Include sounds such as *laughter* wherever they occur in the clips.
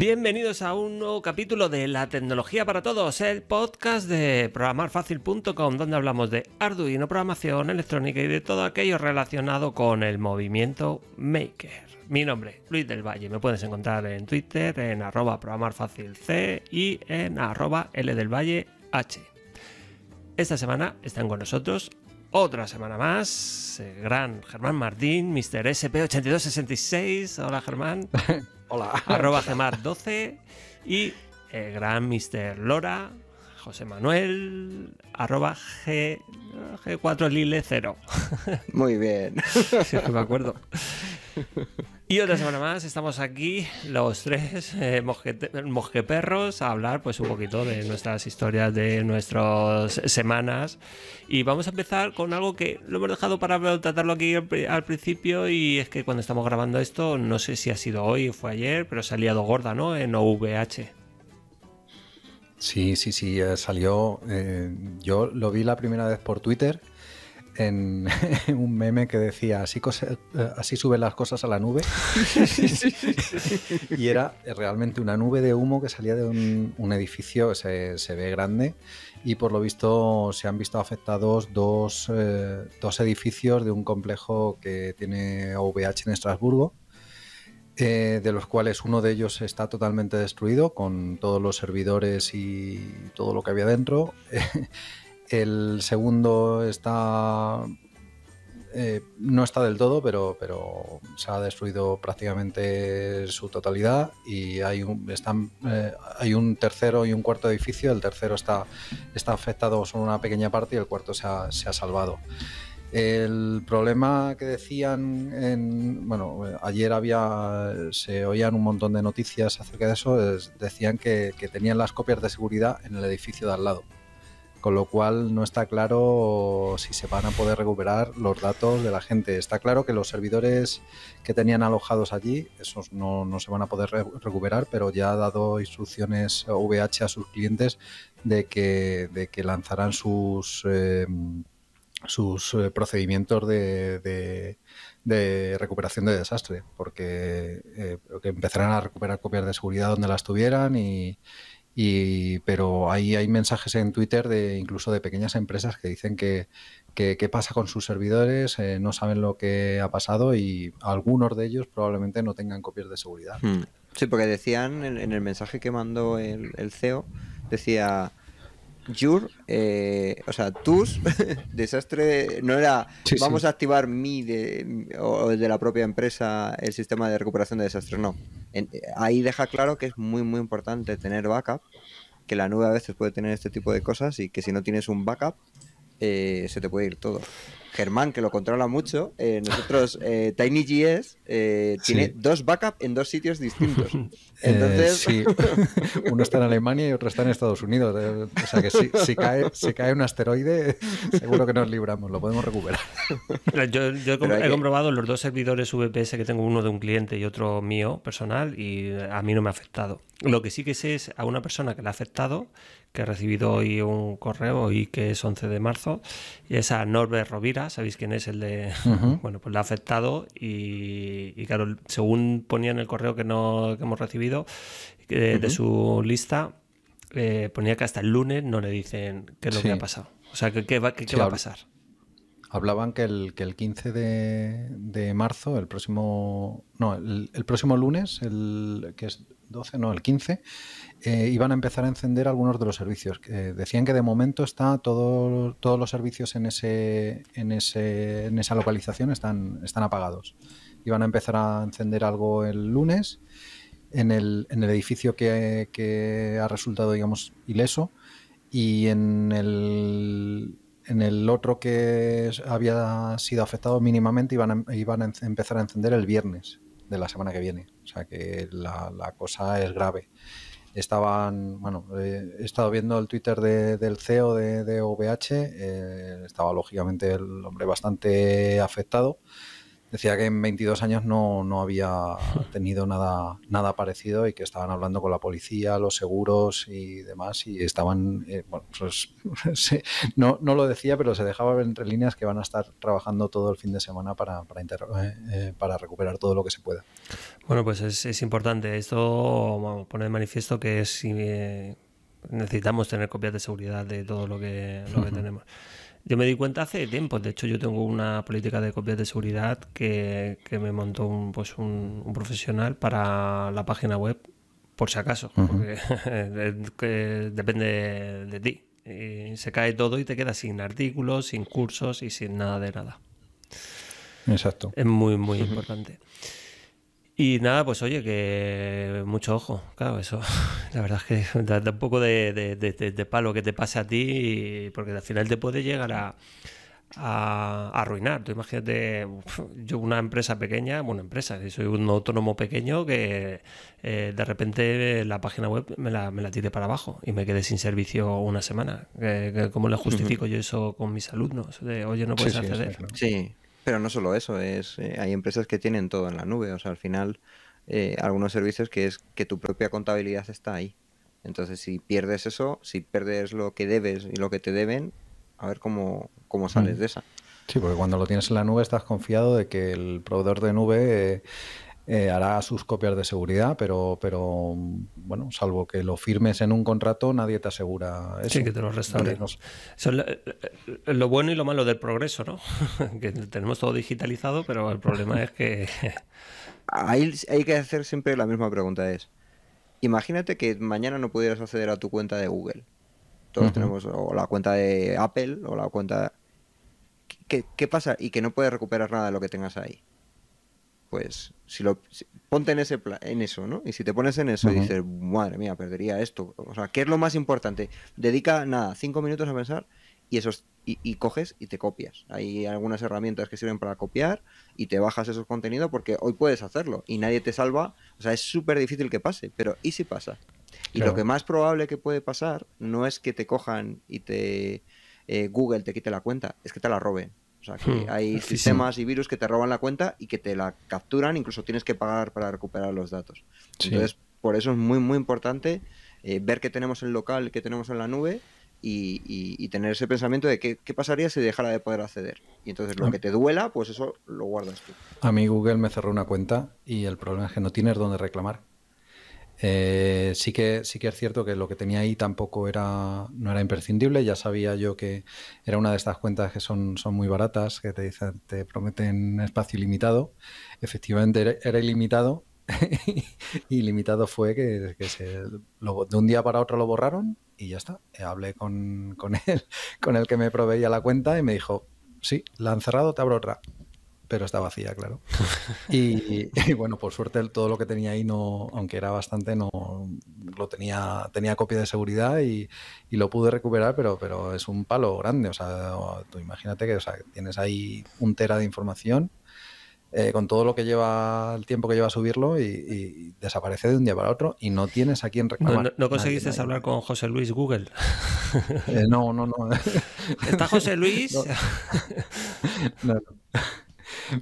Bienvenidos a un nuevo capítulo de La Tecnología para Todos, el podcast de ProgramarFácil.com donde hablamos de Arduino, programación electrónica y de todo aquello relacionado con el movimiento Maker. Mi nombre, Luis del Valle, me puedes encontrar en Twitter, en arroba programarfacilc y en arroba LdelValleH. Esta semana están con nosotros otra semana más, el eh, gran Germán Martín, Mr. SP8266. Hola Germán. *laughs* Hola. Arroba gemar 12 y el eh, gran Mr. Lora José Manuel arroba G, 4 lile 0 Muy bien. *laughs* Sí, me acuerdo. Y otra semana más, estamos aquí los tres eh, mosqueperros a hablar pues un poquito de nuestras historias, de nuestras semanas. Y vamos a empezar con algo que lo hemos dejado para tratarlo aquí al, principio y es que cuando estamos grabando esto, no sé si ha sido hoy o fue ayer, pero se ha liado gorda, ¿no? En OVH. Sí, sí, sí, salió. Eh, yo lo vi la primera vez por Twitter en *laughs* un meme que decía eh, así, suben las cosas a la nube *laughs* y era realmente una nube de humo que salía de un, edificio se, ve grande y por lo visto se han visto afectados dos, eh, dos edificios de un complejo que tiene OVH en Estrasburgo eh, de los cuales uno de ellos está totalmente destruido con todos los servidores y todo lo que había dentro. *laughs* El segundo está... Eh, no está del todo, pero, pero se ha destruido prácticamente su totalidad y hay un, están, eh, hay un tercero y un cuarto edificio, el tercero está, está afectado solo una pequeña parte y el cuarto se ha salvado. El problema que decían, en, bueno, ayer había, se oían un montón de noticias acerca de eso, decían que, tenían las copias de seguridad en el edificio de al lado, con lo cual no está claro si se van a poder recuperar los datos de la gente. Está claro que los servidores que tenían alojados allí, esos no, se van a poder recuperar, pero ya ha dado instrucciones VH a sus clientes de que, lanzarán sus... Eh, sus eh, procedimientos de, recuperación de desastre, porque eh, empezarán a recuperar copias de seguridad donde las tuvieran y, pero ahí hay mensajes en Twitter de incluso de pequeñas empresas que dicen que qué pasa con sus servidores, eh, no saben lo que ha pasado y algunos de ellos probablemente no tengan copias de seguridad. Hmm. Sí, porque decían en, el mensaje que mandó el CEO, decía your, eh, o sea, tus, *laughs* desastre, no era vamos a activar mi de, o de la propia empresa el sistema de recuperación de desastres, no. Eh, ahí deja claro que es muy, muy importante tener backup, que la nube a veces puede tener este tipo de cosas y que si no tienes un backup, eh, se te puede ir todo. Germán, que lo controla mucho, eh, nosotros, eh, TinyGS eh, tiene dos backups en dos sitios distintos. *laughs* Eh, Entonces... sí. *laughs* Uno está en Alemania y otro está en Estados Unidos. O sea que si, cae, cae un asteroide, seguro que nos libramos, lo podemos recuperar. Yo, he, comprobado los dos servidores VPS que tengo, uno de un cliente y otro mío personal, y a mí no me ha afectado. Lo que sí que sé es a una persona que le ha afectado, que ha recibido hoy un correo y que es 11 de marzo, y es a Norbert Rovira sabéis quién es el de. *laughs* Bueno, pues le ha afectado y, claro, según ponía en el correo que, no, que hemos recibido eh, de su lista, eh, ponía que hasta el lunes no le dicen qué es lo que ha pasado. O sea, ¿qué, va, va a pasar? Hablaban que el, que el 15 de, marzo, el próximo. No, el, el próximo lunes, el que es 12, no, el 15, eh, iban a empezar a encender algunos de los servicios. Eh, decían que de momento está todos los servicios en, ese, en, ese, en esa localización están, están apagados. Iban a empezar a encender algo el lunes en el, en el edificio que, ha resultado, digamos, ileso y en el, en el otro que había sido afectado mínimamente iban a, iban a empezar a encender el viernes de la semana que viene. O sea que la, la cosa es grave estaban, bueno, eh, he estado viendo el Twitter de, del CEO de, de OVH, eh, estaba lógicamente el hombre bastante afectado decía que en 22 años no, había *laughs* tenido nada, nada parecido y que estaban hablando con la policía, los seguros y demás y estaban, eh, bueno, pues, *laughs* no, lo decía, pero se dejaba ver entre líneas que van a estar trabajando todo el fin de semana para, para, eh, eh, para recuperar todo lo que se pueda. Bueno, pues es, importante. Esto pone de manifiesto que si necesitamos tener copias de seguridad de todo lo que, lo que tenemos. Yo me di cuenta hace tiempo, de hecho yo tengo una política de copias de seguridad que, que me montó un, pues un, profesional para la página web, por si acaso, porque *laughs* depende de ti. se cae todo y te quedas sin artículos, sin cursos y sin nada de nada. Exacto. Es muy, muy importante. Y nada, pues oye, que mucho ojo, claro, eso, *laughs* la verdad es que *laughs* da, un poco de, palo que te pase a ti, porque al final te puede llegar a, arruinar. Tú imagínate, yo una empresa pequeña, una empresa, soy un autónomo pequeño que eh, de repente la página web me la, me la tire para abajo y me quedé sin servicio una semana. ¿Cómo le justifico yo eso con mis alumnos? oye, no puedes sí, acceder. Sí, pero no solo eso, es eh, hay empresas que tienen todo en la nube, o sea, al final eh, algunos servicios que es que tu propia contabilidad está ahí. Entonces, si pierdes eso, si pierdes lo que debes y lo que te deben, a ver cómo, cómo sales mm. de esa. Sí, porque cuando lo tienes en la nube estás confiado de que el proveedor de nube eh, eh, hará sus copias de seguridad, pero, pero bueno, salvo que lo firmes en un contrato, nadie te asegura eso. Sí, que te lo restauremos. Eh, lo, bueno y lo malo del progreso, ¿no? *laughs* que tenemos todo digitalizado, pero el problema es que... *laughs* Ahí hay que hacer siempre la misma pregunta, es, imagínate que mañana no pudieras acceder a tu cuenta de Google. Todos tenemos o la cuenta de Apple o la cuenta... ¿Qué, ¿Qué pasa? Y que no puedes recuperar nada de lo que tengas ahí pues si lo ponte en ese en eso, ¿no? Y si te pones en eso y dices, madre mía, perdería esto. O sea, ¿qué es lo más importante? Dedica nada, cinco minutos a pensar y esos y, coges y te copias. Hay algunas herramientas que sirven para copiar y te bajas esos contenidos porque hoy puedes hacerlo y nadie te salva. O sea, es súper difícil que pase, pero ¿y si pasa? Y lo que más probable que puede pasar no es que te cojan y te eh, Google te quite la cuenta, es que te la roben sea, que hmm. hay sistemas y virus que te roban la cuenta y que te la capturan, incluso tienes que pagar para recuperar los datos. Entonces, por eso es muy, muy importante eh, ver que tenemos en local, que tenemos en la nube y, tener ese pensamiento de qué, qué, pasaría si dejara de poder acceder. Y entonces lo ah. que te duela, pues eso lo guardas tú. A mí Google me cerró una cuenta y el problema es que no tienes dónde reclamar. Eh, sí, que, sí que es cierto que lo que tenía ahí tampoco era, no era imprescindible. Ya sabía yo que era una de estas cuentas que son, muy baratas, que te dicen, te prometen espacio ilimitado. Efectivamente era, ilimitado. y *laughs* limitado fue que, de un día para otro lo borraron y ya está. Eh, hablé con, con *laughs* él, con el que me proveía la cuenta y me dijo, sí, la han cerrado, te abro otra pero está vacía, claro. *laughs* Y, bueno, por suerte todo lo que tenía ahí, no, aunque era bastante, no lo tenía, tenía copia de seguridad y, lo pude recuperar, pero, pero es un palo grande. O sea, tú imagínate que tienes ahí un tera de información eh, con todo lo que lleva, el tiempo que lleva a subirlo y, desaparece de un día para otro y no tienes a quién reclamar. ¿No, conseguiste hablar con José Luis Google? Eh, no, no, no. *laughs* ¿Está José Luis? *laughs* no. no.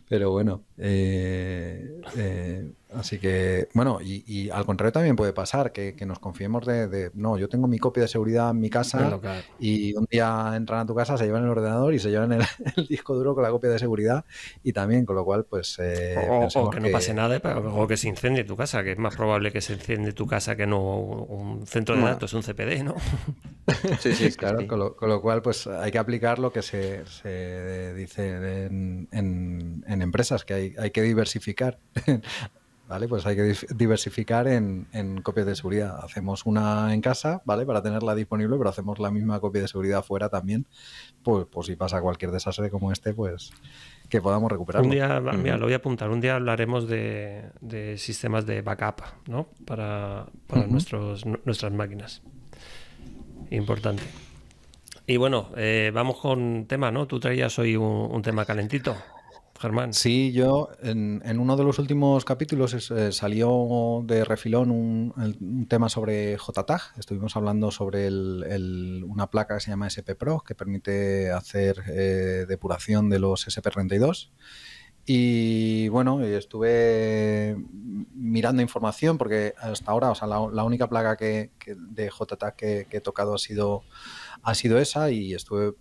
Pero bueno, eh, eh, Así que, bueno, y, al contrario también puede pasar, que, nos confiemos de, no, yo tengo mi copia de seguridad en mi casa y un día entran a tu casa, se llevan el ordenador y se llevan el, *laughs* disco duro con la copia de seguridad y también, con lo cual, pues... Eh, o, que no pase nada, o que se incendie tu casa, que es más probable que se enciende tu casa que no un centro de datos, un CPD, ¿no? *laughs* Sí, sí, claro, Con, lo, con, lo, cual, pues hay que aplicar lo que se, se eh, dice en, en, en empresas, que hay, hay que diversificar. *laughs* ¿vale? Pues hay que diversificar en, en, copias de seguridad. Hacemos una en casa, ¿vale? Para tenerla disponible, pero hacemos la misma copia de seguridad afuera también, pues, si pasa cualquier desastre como este, pues que podamos recuperar Un día, mira, lo voy a apuntar, un día hablaremos de, sistemas de backup, ¿no? Para, nuestros, nuestras máquinas. Importante. Y bueno, eh, vamos con tema, ¿no? Tú traías hoy un tema calentito. Germán. Sí, yo en, uno de los últimos capítulos eh, salió de refilón un, tema sobre JTAG. Estuvimos hablando sobre una placa que se llama SP Pro que permite hacer eh, depuración de los SP32. Y bueno, estuve mirando información porque hasta ahora, o sea, la, única placa que, de JTAG que he tocado ha sido ha sido esa y estuve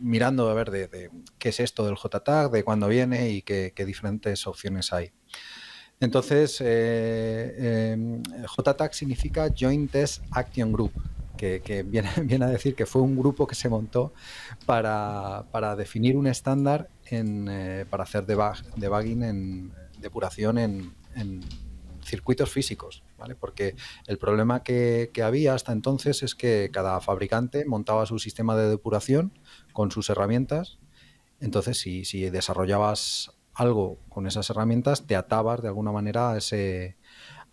mirando a ver de, qué es esto del JTAG, de cuándo viene y qué, diferentes opciones hay. Entonces, eh, em, JTAG significa Joint Test Action Group, que, *laughs* viene, a decir que fue un grupo que se montó para, para definir un estándar en, eh, para hacer debugging, en, depuración en circuitos físicos, ¿vale? Porque el problema que, había hasta entonces es que cada fabricante montaba su sistema de depuración con sus herramientas. Entonces, si, desarrollabas algo con esas herramientas, te atabas de alguna manera a ese,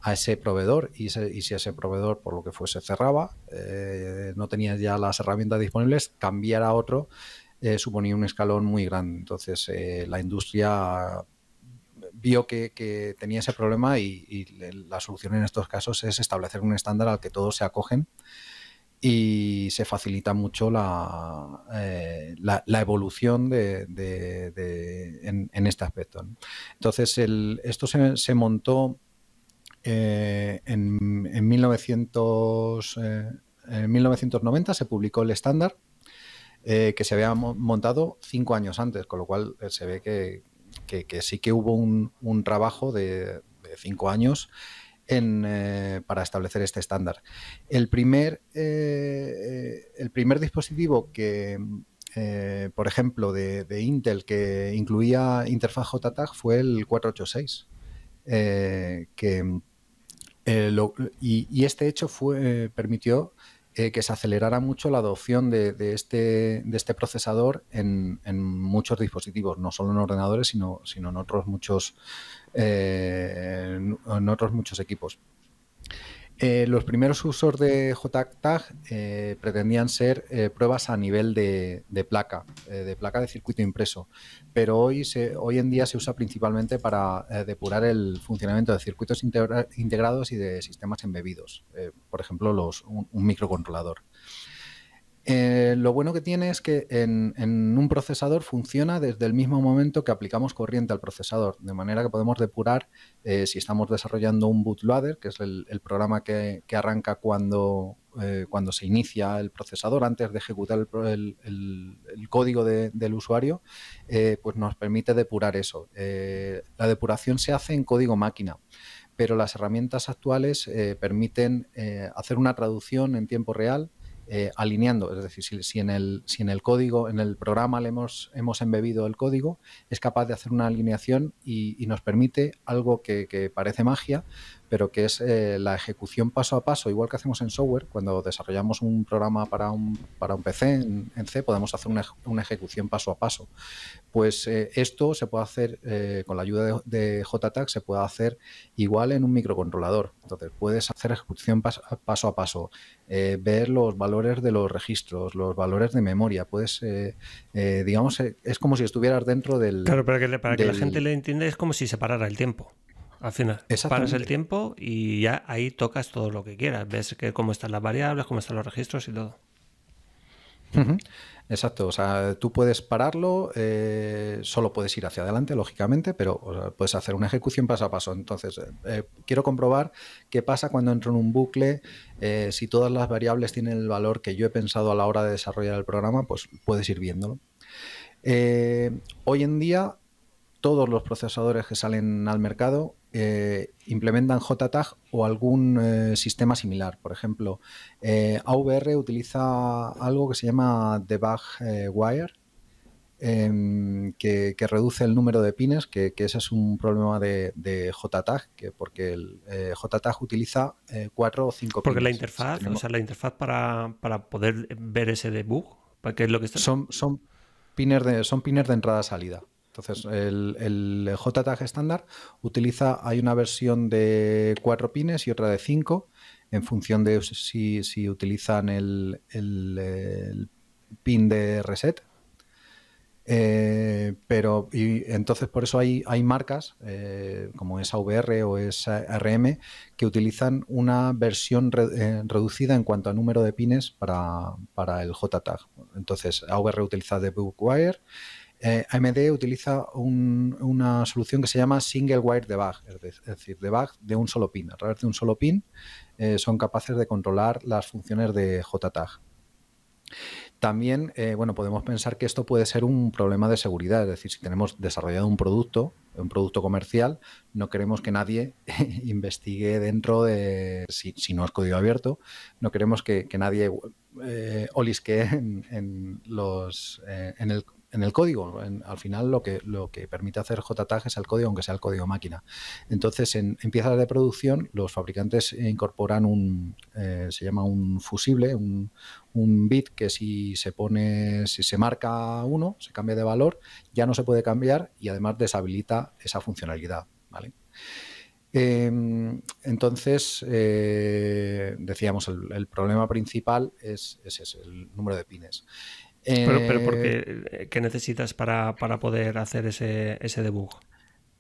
a ese proveedor y, si ese proveedor por lo que fuese cerraba, eh, no tenías ya las herramientas disponibles, cambiar a otro eh, suponía un escalón muy grande. Entonces eh, la industria vio que, tenía ese problema y, la solución en estos casos es establecer un estándar al que todos se acogen y se facilita mucho la, eh, la, evolución de, en, este aspecto. Entonces, esto se, montó eh, en, 1990, eh, se publicó el estándar. que se había montado cinco años antes, con lo cual se ve que, que, sí que hubo un, trabajo de, cinco años eh, para establecer este estándar. El primer, eh, eh, el primer dispositivo que, por ejemplo, de, Intel que incluía interfaz JTAG fue el 486, y, este hecho fue, permitió eh, que se acelerara mucho la adopción de, este, este, procesador en, muchos dispositivos, no solo en ordenadores, sino, en, otros muchos, eh, en otros muchos equipos. Eh, los primeros usos de JTAG eh, pretendían ser eh, pruebas a nivel de, placa, de placa de circuito impreso, pero hoy, hoy en día se usa principalmente para depurar el funcionamiento de circuitos integrados y de sistemas embebidos, por ejemplo, un microcontrolador. Eh, lo bueno que tiene es que en, un procesador funciona desde el mismo momento que aplicamos corriente al procesador, de manera que podemos depurar eh, si estamos desarrollando un bootloader, que es el, programa que, arranca eh, cuando, se inicia el procesador, antes de ejecutar el, código del usuario, pues nos permite depurar eso. la depuración se hace en código máquina pero las herramientas actuales permiten hacer una traducción en tiempo real eh, alineando, es decir, si, en el, si en el código, en el programa le hemos, hemos embebido el código, es capaz de hacer una alineación y, nos permite algo que, parece magia, pero que es eh, la ejecución paso a paso, igual que hacemos en software, cuando desarrollamos un programa para un, para un PC en, C, podemos hacer una, ejecución paso a paso. Pues eh, esto se puede hacer eh, con la ayuda de, JTAG, se puede hacer igual en un microcontrolador. Entonces puedes hacer ejecución paso a paso, ver los valores de los registros, los valores de memoria, puedes, digamos, es como si estuvieras dentro del... Claro, para que, para que la gente le entienda es como si parara el tiempo al final. Paras el tiempo y ya ahí tocas todo lo que quieras. Ves que cómo están las variables, cómo están los registros y todo. Exacto, o sea, tú puedes pararlo, eh, solo puedes ir hacia adelante, lógicamente, pero puedes hacer una ejecución paso a paso. Entonces, eh, eh, quiero comprobar qué pasa cuando entro en un bucle, si todas las variables tienen el valor que yo he pensado a la hora de desarrollar el programa, pues puedes ir viéndolo. hoy en día todos los procesadores que salen al mercado eh, implementan JTAG o algún eh, sistema similar. Por ejemplo, eh, AVR utiliza algo que se llama Debug Wire, em, que, reduce el número de pines, que, ese es un problema de, JTAG, que porque el JTAG utiliza cuatro o cinco porque pines. Porque la interfaz, o sea, la interfaz para, poder ver ese debug, qué es lo que Son, son, pines de, son pines de entrada-salida. Entonces, el, JTAG estándar utiliza, hay una versión de cuatro pines y otra de cinco, en función de si, utilizan el, pin de reset. Eh, pero y entonces por eso hay, marcas eh, como es AVR o es RM que utilizan una versión eh, reducida en cuanto a número de pines para, para el JTAG. Entonces AVR utiliza The Wire. Eh, AMD utiliza una solución que se llama Single Wire Debug, es decir, debug de un solo pin. A través de un solo pin eh, son capaces de controlar las funciones de JTAG. También, eh, bueno, podemos pensar que esto puede ser un problema de seguridad, es decir, si tenemos desarrollado un producto, un producto comercial, no queremos que nadie *laughs* investigue dentro de, si, no es código abierto, no queremos que, nadie olisque en, los, en, el, en el código. al final lo que, lo que permite hacer JTAG es el código, aunque sea el código máquina. Entonces, en, piezas de producción, los fabricantes incorporan un, eh, se llama un fusible, un, bit que si se pone, si se marca uno, se cambia de valor, ya no se puede cambiar y además deshabilita esa funcionalidad. ¿vale? Em, entonces, eh, decíamos, el, problema principal es, es el número de pines. Pero, pero eh, eh, ¿qué necesitas para, poder hacer ese, debug?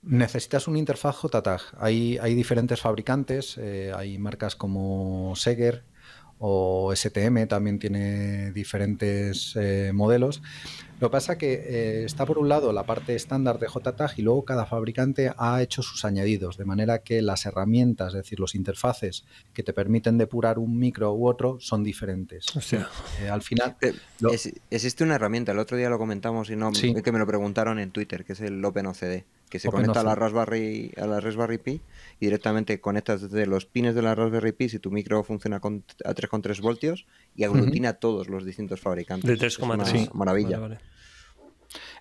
Necesitas una interfaz JTAG. Hay, hay diferentes fabricantes, eh, hay marcas como Seger, o STM también tiene diferentes eh, modelos. Lo que pasa que eh, está por un lado la parte estándar de JTAG y luego cada fabricante ha hecho sus añadidos, de manera que las herramientas, es decir, los interfaces que te permiten depurar un micro u otro son diferentes. O sea, eh, al final... existe una herramienta, el otro día lo comentamos y no, que me lo preguntaron en Twitter, que es el OpenOCD que se conecta a la Raspberry a la Raspberry Pi y directamente conectas desde los pines de la Raspberry Pi si tu micro funciona con, a 3,3 voltios y aglutina a todos los distintos fabricantes. De 3,3. Maravilla.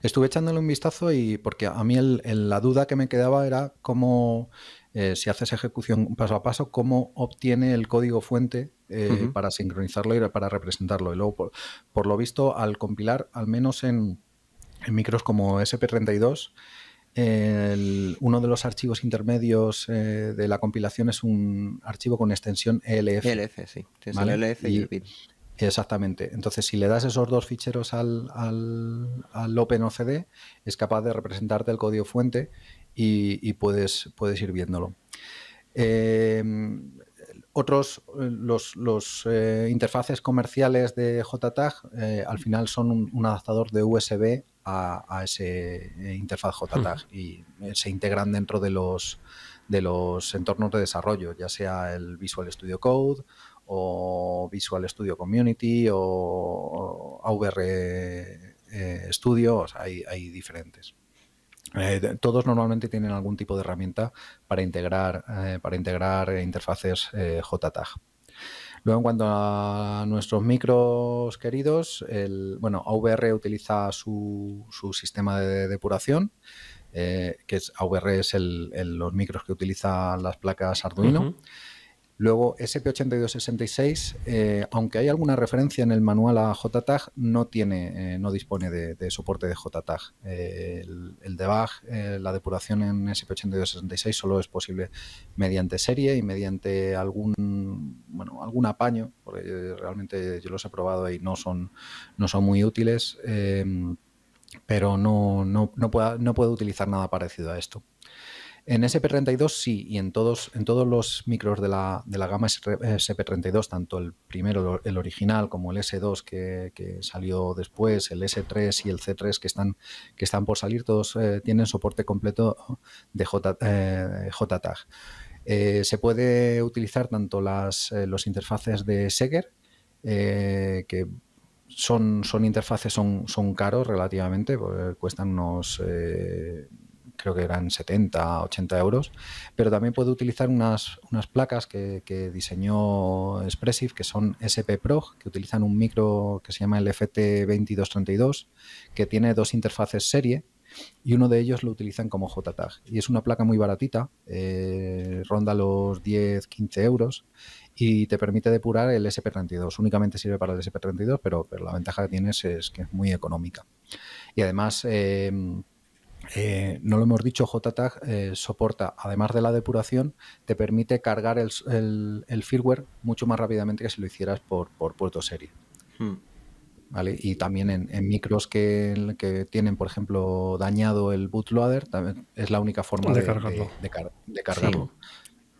Estuve echándole un vistazo y porque a mí la duda que me quedaba era cómo, eh, si haces ejecución paso a paso, cómo obtiene el código fuente eh, para sincronizarlo y para representarlo. Y luego, por, lo visto, al compilar, al menos en, en micros como SP32, uno de los archivos intermedios eh, de la compilación es un archivo con extensión ELF. .lf, sí. .lf y, Exactamente. Entonces, si le das esos dos ficheros al, al, al OpenOCD, es capaz de representarte el código fuente y, puedes, puedes ir viéndolo. Em, otros, los, eh, interfaces comerciales de JTAG eh, al final son un adaptador de USB a, ese eh, interfaz JTAG y eh, se integran dentro de los, de los entornos de desarrollo, ya sea el Visual Studio Code o Visual Studio Community o AVR eh, Studio, hay, diferentes. todos normalmente tienen algún tipo de herramienta para integrar, para integrar interfaces JTAG. Luego, en cuanto a nuestros micros queridos, el, bueno, AVR utiliza su, sistema de depuración, eh, que es AVR es los micros que utilizan las placas Arduino. Luego, SP8266, eh, aunque hay alguna referencia en el manual a JTAG, no, tiene, eh, no dispone de, soporte de JTAG. Eh, el, debug, la depuración en SP8266 solo es posible mediante serie y mediante algún, bueno, algún apaño, porque realmente yo los he probado y no son, no son muy útiles, pero no, no, no puedo utilizar nada parecido a esto. En SP32 sí, y en todos, en todos los micros de la, gama SP32, eh, tanto el primero, el original, como el S2 que, salió después, el S3 y el C3 que están, que están por salir, todos eh, tienen soporte completo de JTAG. Eh, se puede utilizar tanto las los interfaces de Seger, que son, son interfaces, son, son caros relativamente, pues, cuestan unos creo que eran 70, 80 euros, pero también puedo utilizar unas, unas placas que, diseñó Expressive, que son SP Pro, que utilizan un micro que se llama el FT2232, que tiene dos interfaces serie, y uno de ellos lo utilizan como JTAG. Y es una placa muy baratita, eh, ronda los 10-15 euros y te permite depurar el SP32. Únicamente sirve para el SP32, pero, pero la ventaja que tienes es que es muy económica. Y además... Eh, eh, no lo hemos dicho, JTAG eh, soporta, además de la depuración, te permite cargar el, firmware mucho más rápidamente que si lo hicieras por, puerto serie. Hmm. Y también en, micros que, tienen, por ejemplo, dañado el bootloader, también es la única forma de, cargarlo.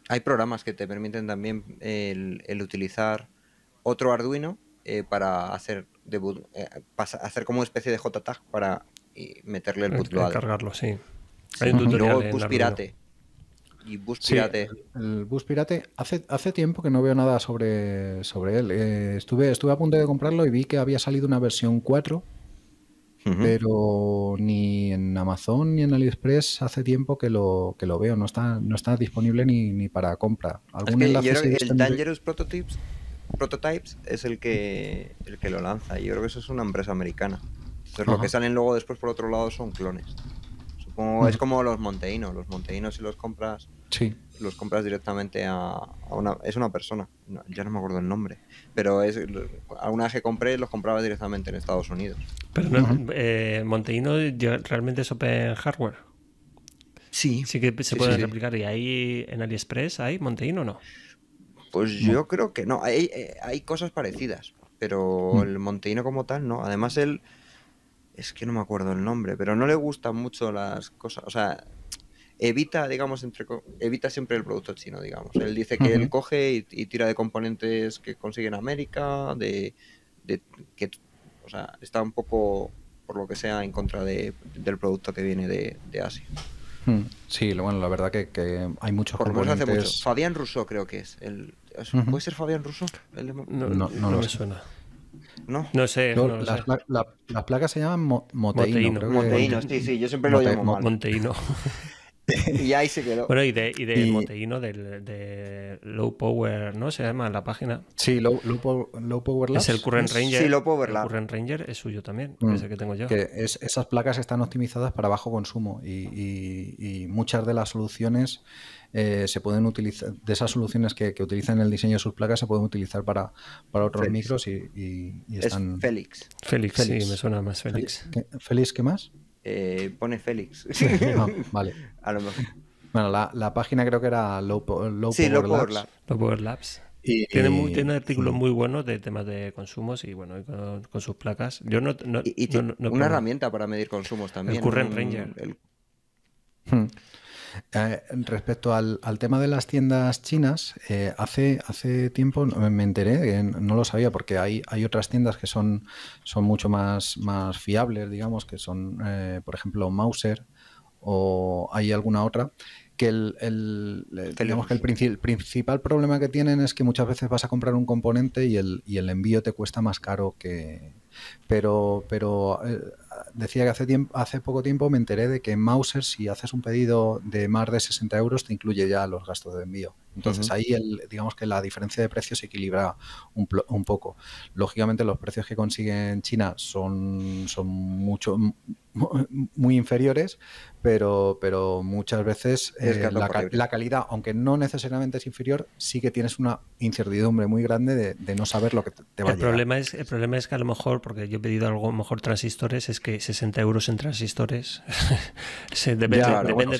Hay programas que te permiten también el, utilizar otro Arduino eh, para hacer, hacer como una especie de JTAG para y meterle el bootloader. Cargarlo, y luego el bus pirate. Y bus pirate. el bus pirate. Hace, hace tiempo que no veo nada sobre, sobre él. Eh, estuve, estuve a punto de comprarlo y vi que había salido una versión 4 pero ni en Amazon ni en AliExpress hace tiempo que lo, que lo veo, no está, no está disponible ni, para compra. ¿Algún el Dangerous Prototypes, Prototypes es el que, el que lo lanza, yo creo que eso es una empresa americana. Entonces, lo que salen luego después por otro lado son clones. Supongo, Es como los monteínos. Los monteínos, si los compras, sí. los compras directamente a, una. Es una persona, ya no me acuerdo el nombre. Pero es alguna vez que compré, los compraba directamente en Estados Unidos. Pero no, eh, monteíno realmente es open hardware. Sí. Sí que se puede replicar. ¿Y ahí en AliExpress hay monteíno o no? Pues yo creo que no. Hay, eh, cosas parecidas, pero mm. el monteíno como tal no. Además, él. El es que no me acuerdo el nombre, pero no le gustan mucho las cosas, o sea, evita, digamos, entre, evita siempre el producto chino, digamos. Él dice que él coge y, tira de componentes que consigue en América, de, que, o sea, está un poco, por lo que sea, en contra de, del producto que viene de, Asia. Hmm. Sí, bueno, la verdad que, que hay muchos por mucho. Fabián Russo creo que es. ¿Puede ser Fabián Russo? No, no, me suena. ¿no? No sé. No, las, las, placas se llaman mo, moteino. sí, sí, yo siempre lo llamo. mal. Monteíno. *laughs* *laughs* y ahí se quedó. Bueno, y, de, y del moteíno del, de Low Power, ¿no? Se llama la página. Sí, Low, low, Power Labs. Es el Current Ranger. Sí, Low Power Labs. El Current Ranger es suyo también, mm. es el que tengo yo. Que es, esas placas están optimizadas para bajo consumo y, y muchas de las soluciones eh, se pueden utilizar, de esas soluciones que, que, utilizan el diseño de sus placas se pueden utilizar para, para otros micros y, están... Es Félix. Félix. sí, me suena más Félix. ¿Félix qué más? Eh, pone Félix. *laughs* Ah, vale. Bueno, la, página creo que era Low, Power, Labs. Low Power Labs. Y, tiene, eh, tiene artículos muy buenos de temas de consumos y bueno, con, sus placas. Yo no, una herramienta para medir consumos también. El Current hmm. Ranger. Eh, respecto al, tema de las tiendas chinas, eh, hace, hace tiempo me enteré, eh, no lo sabía, porque hay, hay otras tiendas que son, son mucho más, más fiables, digamos, que son, eh, por ejemplo, Mauser o hay alguna otra que el, que el, principal problema que tienen es que muchas veces vas a comprar un componente y el envío te cuesta más caro que, pero, pero eh, decía que hace, tiempo, hace poco tiempo me enteré de que en Mauser, si haces un pedido de más de 60 euros, te incluye ya los gastos de envío. Entonces ahí digamos que la diferencia de precios se equilibra un, poco. Lógicamente los precios que consiguen China son, son mucho muy inferiores, pero, pero muchas veces eh, la, calidad, aunque no necesariamente es inferior, sí que tienes una incertidumbre muy grande de, no saber lo que te va a llegar. Problema es, el problema es que a lo mejor porque yo he pedido algo mejor transistores, es que 60 euros en transistores, *laughs* Se depende,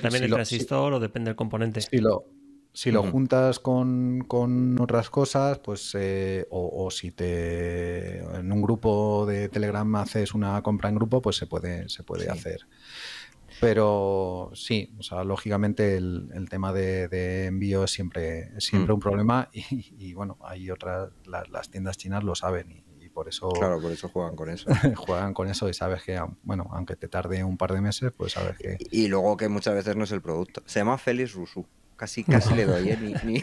también del transistor o depende del componente. Si lo, si lo juntas con, con, otras cosas, pues eh, o, si te en un grupo de Telegram haces una compra en grupo, pues se puede, se puede hacer. Pero sí, o sea, lógicamente el, tema de, envío es siempre, siempre mm. un problema y, bueno, hay otras, las, tiendas chinas lo saben por eso... Claro, por eso juegan con eso. *laughs* juegan con eso y sabes que, bueno, aunque te tarde un par de meses, pues sabes que... Y, luego que muchas veces no es el producto. Se llama Félix Rusu. Casi, casi le doy, ¿eh? *laughs* *laughs* ni,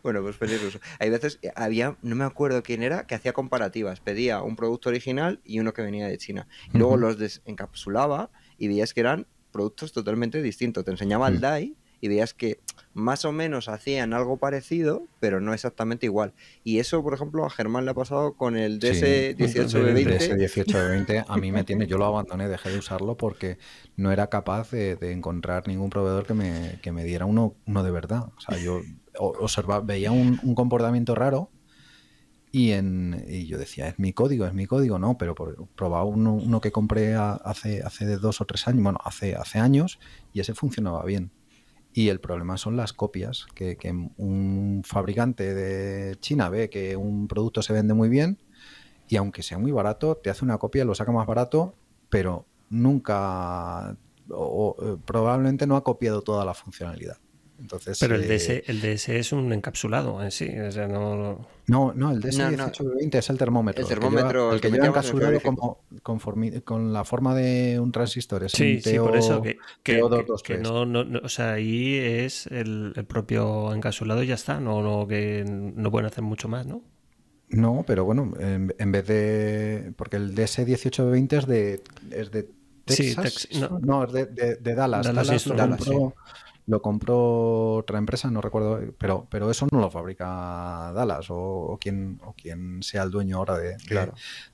Bueno, pues Félix Rusu. Hay veces, eh, había, no me acuerdo quién era, que hacía comparativas. Pedía un producto original y uno que venía de China. Y luego los desencapsulaba y veías que eran productos totalmente distintos. Te enseñaba el mm. DAI y veías que más o menos hacían algo parecido, pero no exactamente igual. Y eso, por ejemplo, a Germán le ha pasado con el ds 18 a mí me tiene, yo lo *laughs* abandoné, dejé de usarlo porque no era capaz de, encontrar ningún proveedor que me, diera uno, de verdad. O sea, yo observaba, veía un, comportamiento raro y, yo decía, es mi código, es mi código, no, pero probaba uno, que compré hace, de dos o tres años, bueno, hace, hace años, y ese funcionaba bien. Y el problema son las copias, que, un fabricante de China ve que un producto se vende muy bien y aunque sea muy barato, te hace una copia, lo saca más barato, pero nunca o eh, probablemente no ha copiado toda la funcionalidad. Pero el, DS, eh, el DS es un encapsulado en sí. no... no, el DS 18 1820 20 es el termómetro. El termómetro, el que lleva, encapsulado con la forma de un transistor. Es sí, un sí, por eso que, que, que no, no, o sea, ahí es el, el propio encapsulado y ya está. No, no, que no pueden hacer mucho más, ¿no? No, pero bueno, en, vez de. Porque el DS1820 es de. Es de Texas. Sí, no. es de, Dallas. Dallas, Dallas, Dallas, lo compró otra empresa, no recuerdo, eh, pero, pero eso no lo fabrica Dallas o, o quien, o quien sea el dueño ahora de,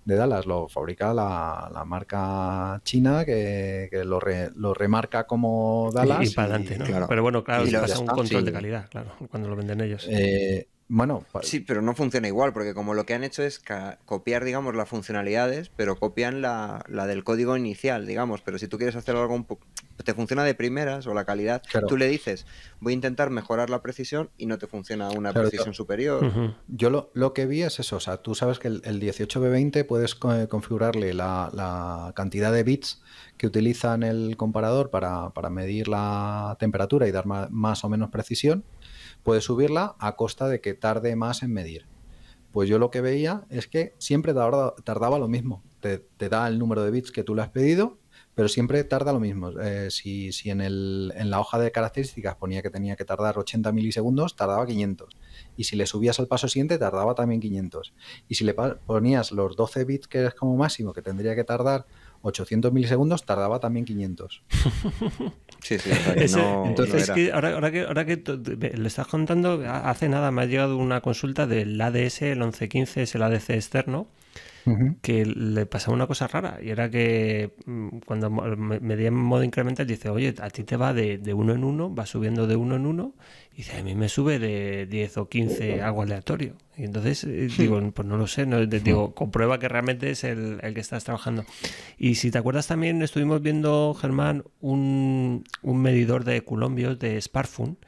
de, Dallas, lo fabrica la, marca china que, que lo, lo, remarca como Dallas. Y, para adelante, ¿no? Pero bueno, claro, se pasa un control de calidad, claro, cuando lo venden ellos. Eh, bueno, sí, pero no funciona igual, porque como lo que han hecho es copiar, digamos, las funcionalidades, pero copian la, la, del código inicial, digamos. Pero si tú quieres hacer algo un poco te funciona de primeras o la calidad. Tú le dices, voy a intentar mejorar la precisión y no te funciona una precisión superior. Yo lo, que vi es eso, o sea, tú sabes que el, 18B20 puedes eh, configurarle la, cantidad de bits que utiliza en el comparador para, medir la temperatura y dar más, o menos precisión. Puedes subirla a costa de que tarde más en medir pues yo lo que veía es que siempre tardaba, lo mismo. te, da el número de bits que tú le has pedido pero siempre tarda lo mismo. Eh, si, en, el, en, la hoja de características ponía que tenía que tardar 80 milisegundos, tardaba 500. Y si le subías al paso siguiente, tardaba también 500. Y si le ponías los 12 bits, que es como máximo, que tendría que tardar 800 milisegundos, tardaba también 500. *laughs* sí, sí, entonces ahora, ahora que ahora que le estás contando, hace nada me ha llegado una consulta del ADS, el 1115, es el ADC externo que le pasaba una cosa rara y era que mm, cuando me en modo incremental dice, oye, a ti te va de, uno en uno, va subiendo de uno en uno y dice, a mí me sube de 10 o 15 algo aleatorio. Y entonces eh, hmm. digo, pues no lo sé, no, digo, hmm. comprueba que realmente es el, que estás trabajando. Y si te acuerdas también, estuvimos viendo, Germán, un, medidor de colombios de Sparfun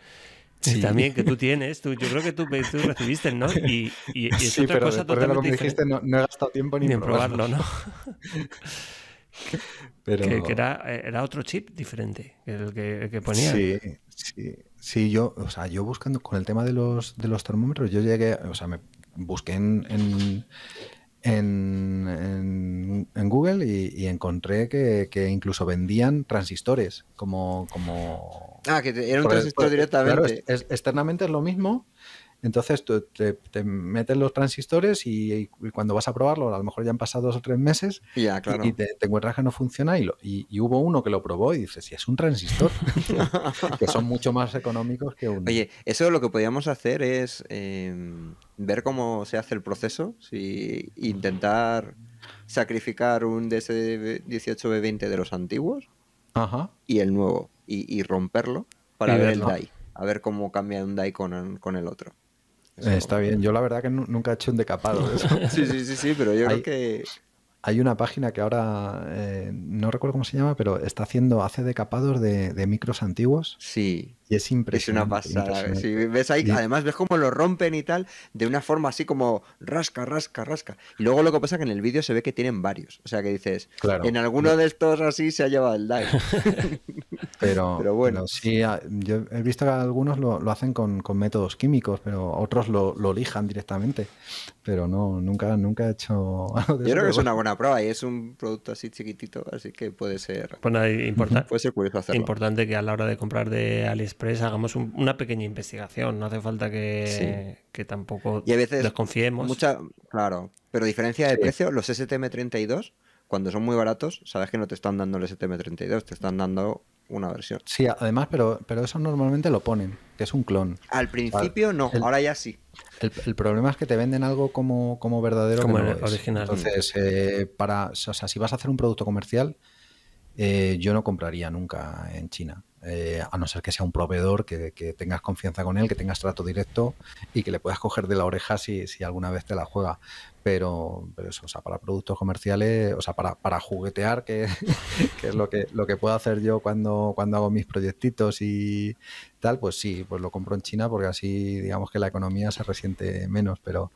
Sí. También que tú tienes, tú, yo creo que tú, tú recibiste no y, *laughs* es sí, otra pero cosa totalmente de lo que me dijiste no, he gastado tiempo ni, ni en probarlo, ¿no? *laughs* pero... que, era, era, otro chip diferente el que, el que ponía. Sí, sí, sí, yo, o sea, yo buscando con el tema de los, de los termómetros, yo llegué, o sea, me busqué en, en en, Google y, y encontré que, que, incluso vendían transistores como, como Ah, que era un transistor directamente. externamente es lo mismo. Entonces tú, te, metes los transistores y, cuando vas a probarlo, a lo mejor ya han pasado dos o tres meses y, te, encuentras que no funciona y, hubo uno que lo probó y dice, si es un transistor, *laughs* que son mucho más económicos que uno. Oye, eso lo que podíamos hacer es em, ver cómo se hace el proceso, si intentar sacrificar un DS18B20 de los antiguos y el nuevo y, romperlo para ver el DAI, a ver cómo cambia un DAI con, con el otro. Está bien, yo la verdad que nunca he hecho un decapado. *laughs* sí, sí, sí, sí, pero yo creo que hay una página que ahora eh, no recuerdo cómo se llama, pero está haciendo, hace decapados de, de micros antiguos. Sí es impresionante. Es una pasada. Si ves ahí, además ves cómo lo rompen y tal, de una forma así como rasca, rasca, rasca. Y luego lo que pasa es que en el vídeo se ve que tienen varios. O sea que dices, en alguno de estos así se ha llevado el dive. *laughs* *laughs* pero, bueno. yo he visto que algunos lo, hacen con, métodos químicos, pero otros lo, lo lijan directamente. Pero no, nunca, nunca he hecho *laughs* Yo creo que es una buena prueba y es un producto así chiquitito, así que puede ser. Bueno, importante. Puede ser curioso hacerlo. Importante que a la hora de comprar de AliExpress hagamos una pequeña investigación. No hace falta que, tampoco y a veces desconfiemos. Mucha, claro, pero diferencia de precio, los STM32, cuando son muy baratos, sabes que no te están dando el STM32, te están dando una versión. Sí, además, pero, pero eso normalmente lo ponen, que es un clon. Al principio no, ahora ya sí. El, problema es que te venden algo como, como verdadero. Como original. Entonces, eh, para, si vas a hacer un producto comercial, eh, yo no compraría nunca en China. Eh, a no ser que sea un proveedor, que, tengas confianza con él, que tengas trato directo y que le puedas coger de la oreja si, alguna vez te la juega. Pero, pero, eso, o sea, para productos comerciales, o sea, para, para juguetear, *laughs* que, es lo que, lo que puedo hacer yo cuando, cuando hago mis proyectitos y tal, pues sí, pues lo compro en China porque así digamos que la economía se resiente menos, pero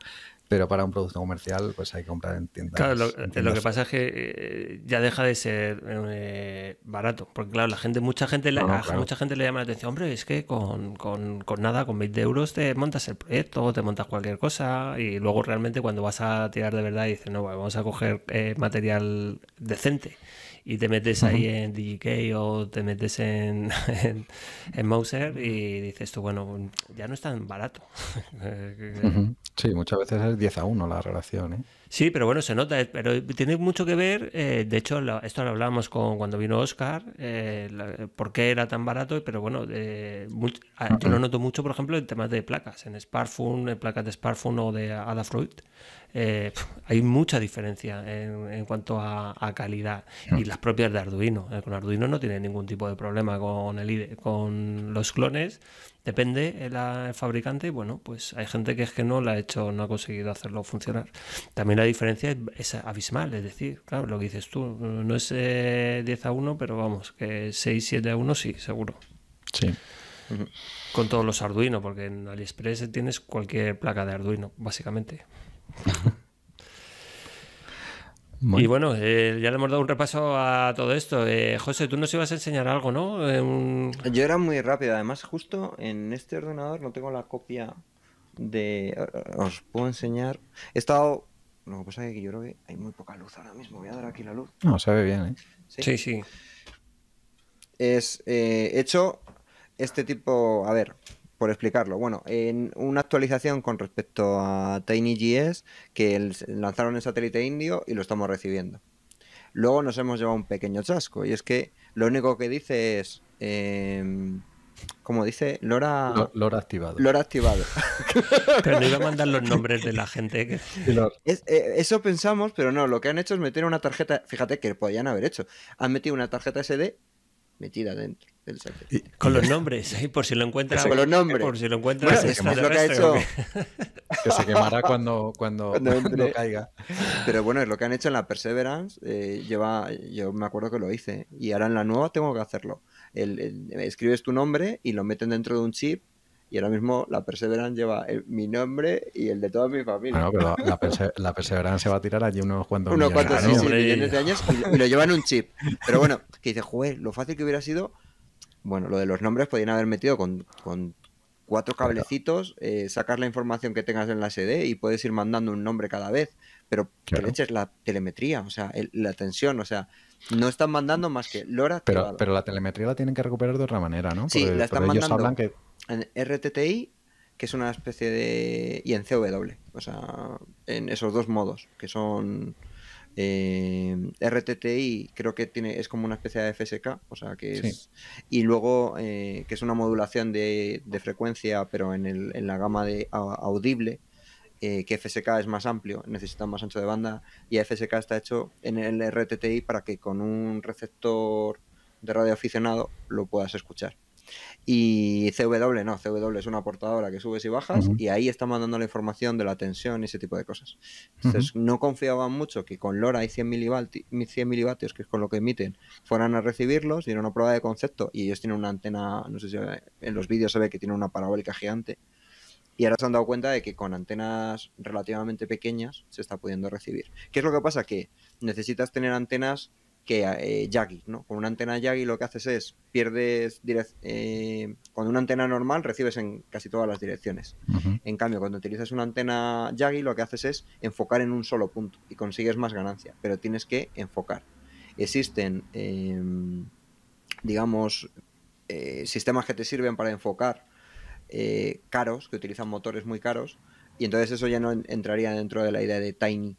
pero para un producto comercial, pues hay que comprar en tiendas. Claro, lo, eh, que pasa es que eh, ya deja de ser eh, barato. Porque, claro, la gente, mucha gente, le, mucha gente le llama la atención, hombre, es que con, con, con, nada, con 20 euros te montas el proyecto, te montas cualquier cosa. Y luego realmente cuando vas a tirar de verdad, dices, no, vamos a coger material decente y te metes ahí en DJK o te metes *laughs* en, en, Mouser y dices tú, bueno, ya no es tan barato. *laughs* Sí, muchas veces es 10 a 1 la relación. ¿eh? Sí, pero bueno, se nota, eh, pero tiene mucho que ver, eh, de hecho, esto lo hablábamos con, cuando vino Oscar, eh, eh, por qué era tan barato, pero bueno, eh, ah, yo lo noto mucho, por ejemplo, en temas de placas, en Sparfun, en placas de Sparfun o de Adafruit, hay mucha diferencia en, cuanto a, a, calidad y las propias de Arduino, con Arduino no tiene ningún tipo de problema con, el, con los clones, Depende el eh, fabricante, bueno, pues hay gente que es que no la ha hecho, no ha conseguido hacerlo funcionar. También la diferencia es abismal, es decir, claro, lo que dices tú, mm, no es 10 eh, a 1, pero vamos, que 6, 7 a 1 sí, seguro. Sí. Con todos los Arduino, porque en AliExpress tienes cualquier placa de Arduino, básicamente. *laughs* Y bueno, eh, ya le hemos dado un repaso a todo esto. Eh, José, tú nos ibas a enseñar algo, ¿no? Yo era muy rápido. Además, justo en este ordenador no tengo la copia de... Eh, os puedo enseñar. He estado... Lo que pasa es que yo creo que hay muy poca luz ahora mismo. Voy a dar aquí la luz. No, se ve bien, ¿eh? Sí, sí. sí. Es hecho este tipo... A ver, por explicarlo. Bueno, en una actualización con respecto a TinyGS que lanzaron el satélite indio y lo estamos recibiendo. Luego nos hemos llevado un pequeño chasco y es que lo único que dice es, eh, em, como dice, Lora... Lora activado. Lora activado. *laughs* pero no iba a mandar los *laughs* nombres de la gente. Que... Eh, eso pensamos, pero no, lo que han hecho es meter una tarjeta, fíjate que podían haber hecho, han metido una tarjeta SD metida dentro del Con los nombres, por si lo encuentras. Con los nombres. Por si lo encuentras. es lo que ha hecho. *laughs* Que se quemará cuando, cuando, *laughs* caiga. Pero bueno, es lo que han hecho en la Perseverance. Eh, lleva, yo me acuerdo que lo hice. Y ahora en la nueva tengo que hacerlo. el, escribes tu nombre y lo meten dentro de un chip y ahora mismo la Perseverance lleva eh, mi nombre y el de toda mi familia. pero la, Perseverance se va a tirar allí unos cuantos unos millones, cuantos, sí, sí, millones de años y, lo llevan un chip. Pero bueno, que dice, joder, lo fácil que hubiera sido, bueno, lo de los nombres podían haber metido con, con cuatro cablecitos, eh, la información que tengas en la SD y puedes ir mandando un nombre cada vez, pero que le eches la telemetría, o sea, la tensión, o sea, no están mandando más que LoRa. Pero, pero la telemetría la tienen que recuperar de otra manera, ¿no? Sí, la están mandando. que en RTTI, que es una especie de... y en CW, o sea, en esos dos modos, que son... Eh, RTTI creo que tiene es como una especie de FSK, o sea que es y luego eh, que es una modulación de, de frecuencia, pero en, el, en, la gama de audible eh, que FSK es más amplio, necesita más ancho de banda y FSK está hecho en el RTTI para que con un receptor de radio aficionado lo puedas escuchar. Y CW no, CW es una portadora que subes y bajas y ahí está mandando la información de la tensión y ese tipo de cosas. Entonces no confiaban mucho que con LoRa y 100, mW 100 milivatios, que es con lo que emiten, fueran a recibirlos, dieron una prueba de concepto y ellos tienen una antena, no sé si en los vídeos se ve que tiene una parabólica gigante. Y ahora se han dado cuenta de que con antenas relativamente pequeñas se está pudiendo recibir. ¿Qué es lo que pasa? Que necesitas tener antenas que eh, Yagi, ¿no? Con una antena Yagi lo que haces es, pierdes eh, con una antena normal recibes en casi todas las direcciones. En cambio, cuando utilizas una antena Yagi lo que haces es enfocar en un solo punto y consigues más ganancia, pero tienes que enfocar. Existen, em, digamos, eh, sistemas que te sirven para enfocar eh, caros, que utilizan motores muy caros, y entonces eso ya no entraría dentro de la idea de Tiny,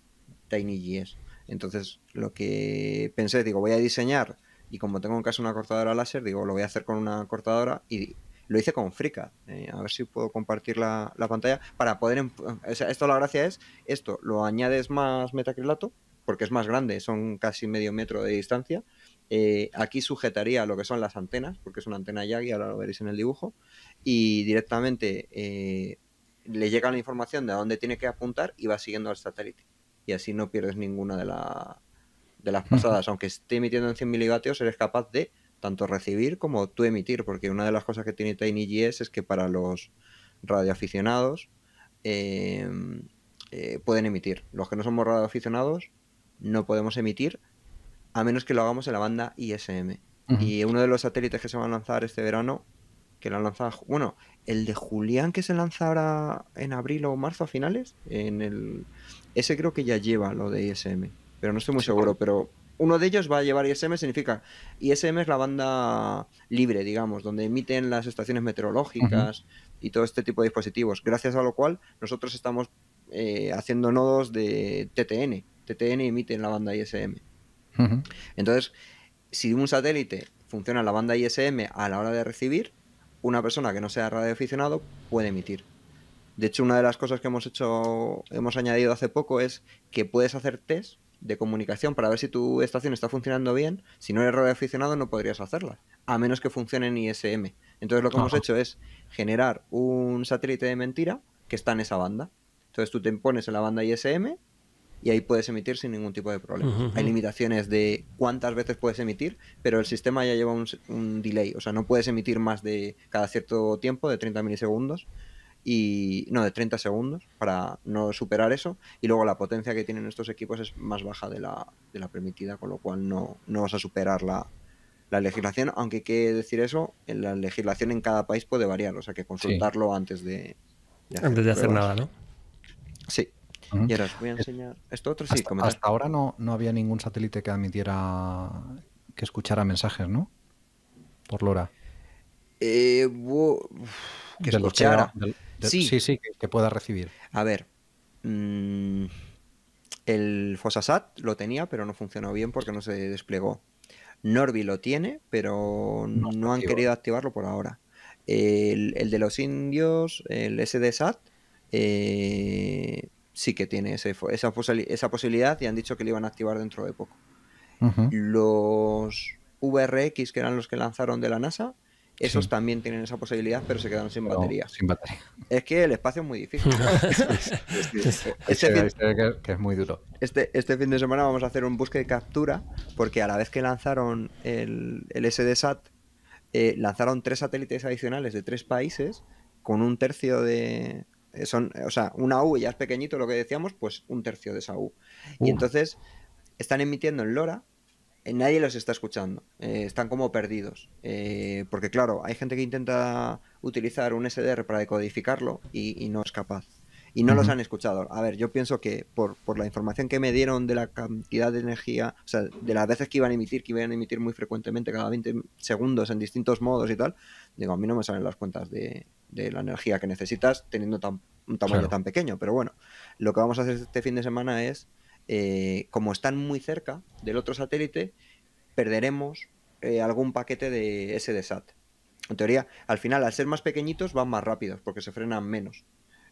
Tiny GS entonces lo que pensé, digo, voy a diseñar y como tengo en casa una cortadora láser, digo, lo voy a hacer con una cortadora y lo hice con Frica. Eh, a ver si puedo compartir la, pantalla para poder... Em, esto la gracia es, esto lo añades más metacrilato porque es más grande, son casi medio metro de distancia. Eh, aquí sujetaría lo que son las antenas, porque es una antena Yagi, ahora lo veréis en el dibujo, y directamente eh, le llega la información de a dónde tiene que apuntar y va siguiendo al satélite y así no pierdes ninguna de, la, de las pasadas. Aunque esté emitiendo en 100 milivatios eres capaz de tanto recibir como tú emitir, porque una de las cosas que tiene TinyGS es que para los radioaficionados em, eh, pueden emitir. Los que no somos radioaficionados no podemos emitir a menos que lo hagamos en la banda ISM. Y uno de los satélites que se van a lanzar este verano, que lo han lanzado bueno, el de Julián que se lanza ahora en abril o marzo a finales, en el ese creo que ya lleva lo de ISM, pero no estoy muy seguro, pero uno de ellos va a llevar ISM, significa ISM es la banda libre, digamos, donde emiten las estaciones meteorológicas y todo este tipo de dispositivos, gracias a lo cual nosotros estamos eh, haciendo nodos de TTN. TTN emite en la banda ISM. Entonces, si un satélite funciona en la banda ISM a la hora de recibir, una persona que no sea radioaficionado puede emitir. De hecho, una de las cosas que hemos hecho, hemos añadido hace poco es que puedes hacer test de comunicación para ver si tu estación está funcionando bien. Si no eres radioaficionado no podrías hacerla, a menos que funcione en ISM. Entonces lo que hemos hecho es generar un satélite de mentira que está en esa banda. Entonces tú te pones en la banda ISM y ahí puedes emitir sin ningún tipo de problema. Hay limitaciones de cuántas veces puedes emitir, pero el sistema ya lleva un delay, o sea, no puedes emitir más de cada cierto tiempo, de 30 milisegundos, y no de 30 segundos para no superar eso y luego la potencia que tienen estos equipos es más baja de la, de la permitida con lo cual no, vas a superar la, la legislación aunque hay que decir eso la legislación en cada país puede variar o sea que consultarlo antes de, antes de hacer nada no sí y ahora os voy a eh, enseñar esto otro sí hasta, hasta ahora no, no había ningún satélite que admitiera que escuchara mensajes no por Lora eh, que escuchara sí. sí, que, pueda recibir. A ver. Mm, el Fosasat lo tenía, pero no funcionó bien porque no se desplegó. Norby lo tiene, pero no, han querido activarlo por ahora. El, de los indios, el SDSAT, eh, sí que tiene esa, posibilidad y han dicho que lo iban a activar dentro de poco. Los VRX, que eran los que lanzaron de la NASA, esos también tienen esa posibilidad, pero se quedan sin batería. Sin batería. Es que el espacio es muy difícil. que es muy duro. Este, este fin de semana vamos a hacer un busque de captura, porque a la vez que lanzaron el, el SDSAT, eh, lanzaron tres satélites adicionales de tres países con un tercio de, eh, son, o sea, una U ya es pequeñito lo que decíamos, pues un tercio de esa U. Y uh. entonces están emitiendo en LoRa eh, nadie los está escuchando. Eh, están como perdidos. Eh, porque claro, hay gente que intenta utilizar un SDR para decodificarlo y, no es capaz. Y no los han escuchado. A ver, yo pienso que por, la información que me dieron de la cantidad de energía, o sea, de las veces que iban a emitir, que iban a emitir muy frecuentemente, cada 20 segundos en distintos modos y tal, digo, a mí no me salen las cuentas de, la energía que necesitas teniendo tan, un tamaño tan pequeño. Pero bueno, lo que vamos a hacer este fin de semana es eh, como están muy cerca del otro satélite, perderemos eh, algún paquete de ese SDSAT. En teoría, al final, al ser más pequeñitos, van más rápidos porque se frenan menos.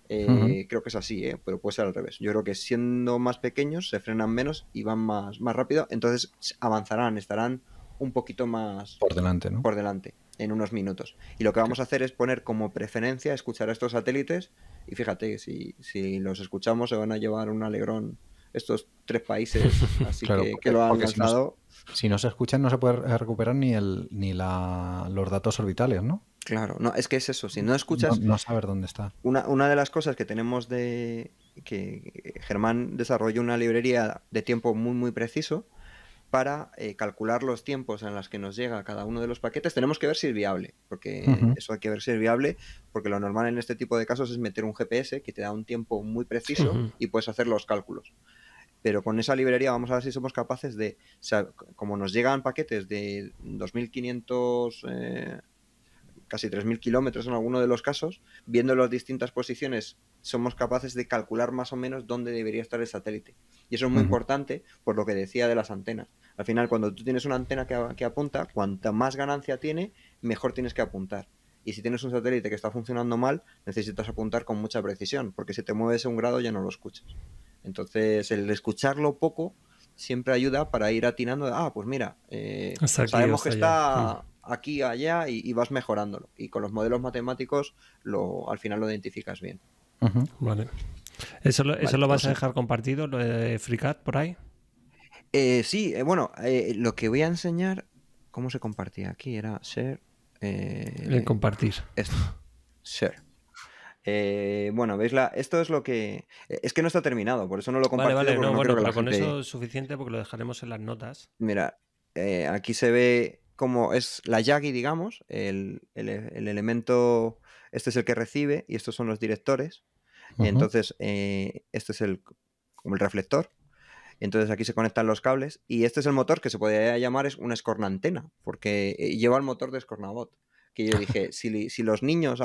Eh, creo que es así, pero puede ser al revés. Yo creo que siendo más pequeños se frenan menos y van más, más rápido, entonces avanzarán, estarán un poquito más por delante, Por delante, en unos minutos. Y lo que vamos a hacer es poner como preferencia escuchar a estos satélites y fíjate, si, si los escuchamos se van a llevar un alegrón estos tres países. *laughs* Así que, lo han alcanzado. Si no, se escuchan, no se puede recuperar ni, el, ni los datos orbitales, ¿no? Claro, no, es que es eso. Si no escuchas. No, saber dónde está. Una, de las cosas que tenemos de. que Germán desarrolló una librería de tiempo muy, muy preciso para eh, calcular los tiempos en los que nos llega cada uno de los paquetes, tenemos que ver si es viable, porque eso hay que ver si es viable, porque lo normal en este tipo de casos es meter un GPS que te da un tiempo muy preciso y puedes hacer los cálculos pero con esa librería vamos a ver si somos capaces de, como nos llegan paquetes de 2.500, eh, casi 3.000 kilómetros en alguno de los casos, viendo las distintas posiciones, somos capaces de calcular más o menos dónde debería estar el satélite. Y eso es muy importante por lo que decía de las antenas. Al final, cuando tú tienes una antena que, que apunta, cuanta más ganancia tiene, mejor tienes que apuntar. Y si tienes un satélite que está funcionando mal, necesitas apuntar con mucha precisión, porque si te mueves un grado ya no lo escuchas. Entonces, el escucharlo poco siempre ayuda para ir atinando, ah, pues mira, eh, sabemos que está aquí, allá y, vas mejorándolo. Y con los modelos matemáticos lo, al final lo identificas bien. Vale. ¿Eso lo, lo vas pues a dejar compartido, lo de FreeCAD, por ahí? Eh, sí, eh, bueno, lo que voy a enseñar, ¿cómo se compartía aquí? Era ser... compartir. Esto. Share. Eh, bueno, veis la. Esto es lo que. Eh, es que no está terminado, por eso no lo comparto. Vale, vale, no, bueno, pero con eso es suficiente porque lo dejaremos en las notas. Mira, eh, aquí se ve como es la Yagi, digamos, e, el, elemento. Este es el que recibe y estos son los directores. Entonces, este es el, como el reflector. Entonces aquí se conectan los cables y este es el motor que se podría llamar es una escornantena, porque lleva el motor de Escornabot. Que yo *laughs* dije, si, si los niños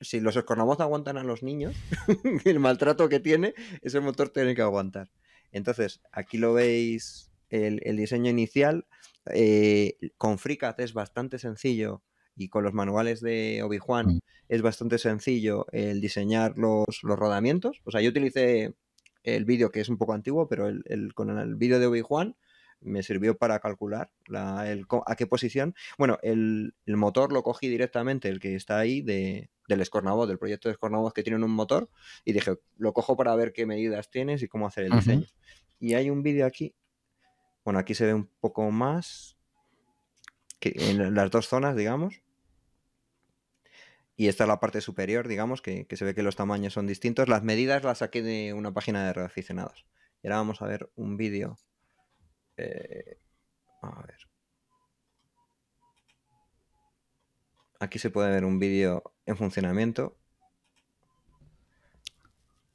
si los escornamos, aguantan a los niños, *laughs* el maltrato que tiene, ese motor tiene que aguantar. Entonces, aquí lo veis el, diseño inicial. Eh, con FreeCAD es bastante sencillo y con los manuales de Obi-Juan mm. es bastante sencillo el diseñar los, los rodamientos. O sea, yo utilicé el vídeo que es un poco antiguo, pero el con el vídeo de Obi-Juan me sirvió para calcular a qué posición. Bueno, el, motor lo cogí directamente, el que está ahí del Escornavoz, del proyecto de Escornavoz que tienen un motor, y dije, lo cojo para ver qué medidas tienes y cómo hacer el diseño. Y hay un vídeo aquí, bueno, aquí se ve un poco más, que en las dos zonas, digamos. Y esta es la parte superior, digamos, que, que se ve que los tamaños son distintos. Las medidas las saqué de una página de reaficionados. Y ahora vamos a ver un vídeo eh, Aquí se puede ver un vídeo en funcionamiento.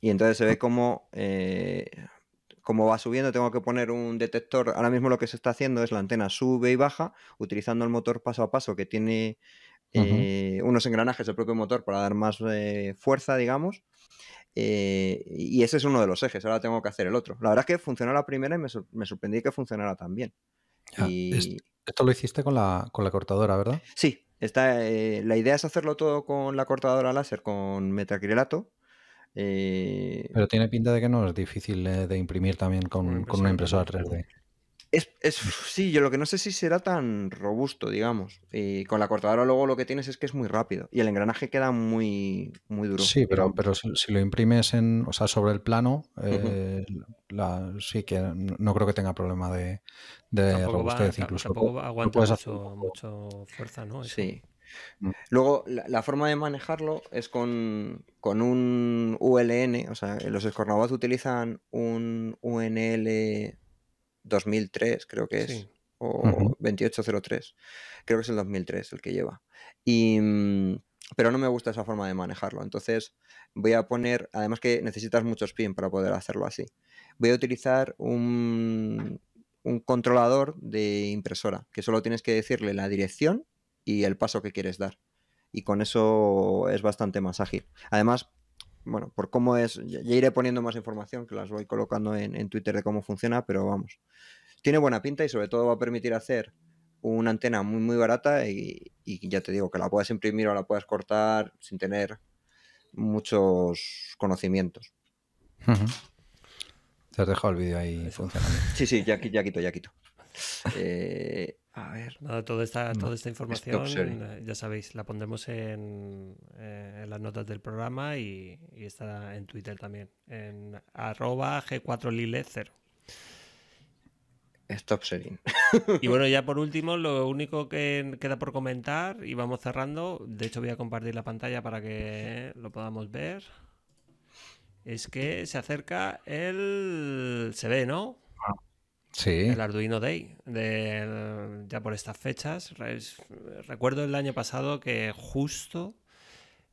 Y entonces se ve eh, cómo, va subiendo. Tengo que poner un detector. Ahora mismo lo que se está haciendo es la antena sube y baja, utilizando el motor paso a paso que tiene eh, unos engranajes del propio motor para dar más fuerza, digamos. Eh, y ese es uno de los ejes, ahora tengo que hacer el otro. La verdad es que funcionó la primera y me, sorprendí que funcionara tan bien. Ah, esto lo hiciste con la, con la cortadora, ¿verdad? Sí, está, eh, la idea es hacerlo todo con la cortadora láser, con metacrilato. Eh, Pero tiene pinta de que no es difícil de imprimir también con, con una impresora 3D. Es, sí, yo lo que no sé si será tan robusto, digamos. Y con la cortadora luego lo que tienes es que es muy rápido. Y el engranaje queda muy, muy duro. Sí, pero, si, lo imprimes en, o sea, sobre el plano, eh, sí que no creo que tenga problema de, robustez. Va, incluso tampoco aguanta mucho, fuerza, ¿no? Sí. Mm. Luego, la, forma de manejarlo es con, con, un ULN, o sea, los escornabots utilizan un UNL 2003, creo que es. O 2803. Creo que es el 2003 el que lleva. Y mm, pero no me gusta esa forma de manejarlo. Entonces voy a poner, además que necesitas muchos pin para poder hacerlo así. Voy a utilizar un, un, controlador de impresora, que solo tienes que decirle la dirección y el paso que quieres dar. Y con eso es bastante más ágil. Además, bueno, por cómo es, ya, iré poniendo más información que las voy colocando en, Twitter de cómo funciona, pero vamos, tiene buena pinta y sobre todo va a permitir hacer una antena muy muy barata y, ya te digo que la puedas imprimir o la puedas cortar sin tener muchos conocimientos. Te has dejado el vídeo ahí funcionando. Sí, sí, ya, ya quito, ya quito. eh, a ver. Nada, toda, esta, toda esta información, eh, ya sabéis, la pondremos en, eh, las notas del programa y, está en Twitter también, en arroba g4lile0. Stop sharing. *laughs* Y bueno, ya por último, lo único que queda por comentar y vamos cerrando, de hecho voy a compartir la pantalla para que lo podamos ver, es que se acerca el... se ve, ¿no? El Arduino Day, ya por estas fechas. Recuerdo el año pasado que justo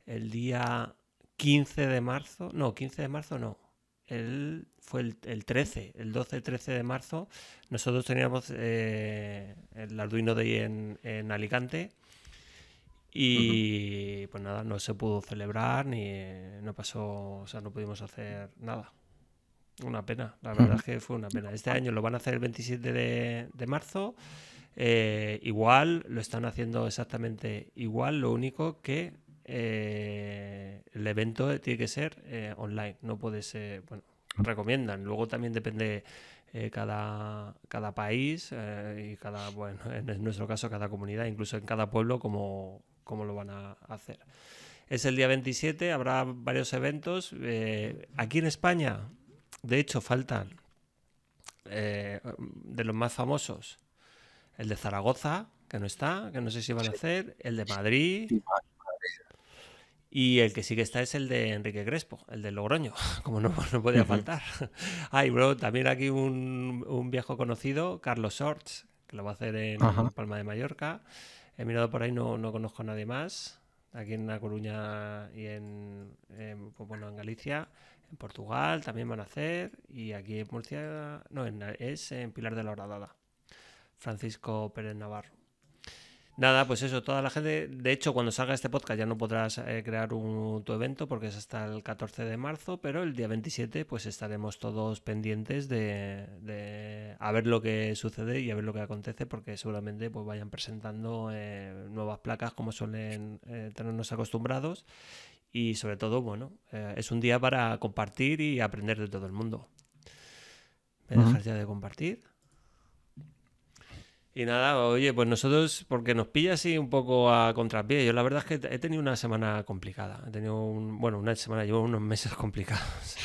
el día 15 de marzo, no, 15 de marzo no, el, fue el, 13, el 12-13 de marzo, nosotros teníamos eh, el Arduino Day en, Alicante y pues nada, no se pudo celebrar ni eh, no pasó, o sea, no pudimos hacer nada. Una pena, la verdad es que fue una pena. Este año lo van a hacer el 27 de, marzo. Eh, igual, lo están haciendo exactamente igual, lo único que eh, el evento tiene que ser eh, online, no puede ser, bueno, recomiendan. Luego también depende cada, cada país y cada, bueno, en nuestro caso cada comunidad, incluso en cada pueblo, cómo, cómo lo van a hacer. Es el día 27, habrá varios eventos. aquí en España de hecho, faltan eh, de los más famosos. El de Zaragoza, que no está, que no sé si van a hacer. El de Madrid. Y el que sí que está es el de Enrique Crespo, el de Logroño, *laughs* como no, podía faltar. *laughs* Ay, bro, también aquí un, viejo conocido, Carlos Sorts, que lo va a hacer en Palma de Mallorca. He mirado por ahí, no, conozco a nadie más. Aquí en La Coruña y en, pues bueno, en Galicia. Portugal también van a hacer y aquí en Murcia, no, es en Pilar de la Horadada, Francisco Pérez Navarro. Nada, pues eso, toda la gente, de hecho cuando salga este podcast ya no podrás eh, crear un, tu evento porque es hasta el 14 de marzo, pero el día 27 pues estaremos todos pendientes de, a ver lo que sucede y a ver lo que acontece porque seguramente pues vayan presentando eh, nuevas placas como suelen eh, tenernos acostumbrados y sobre todo, bueno, eh, es un día para compartir y aprender de todo el mundo. ¿Me uh ya de compartir? Y nada, oye, pues nosotros, porque nos pilla así un poco a contrapié. Yo la verdad es que he tenido una semana complicada. He tenido, un, bueno, una semana, llevo unos meses *laughs* complicados.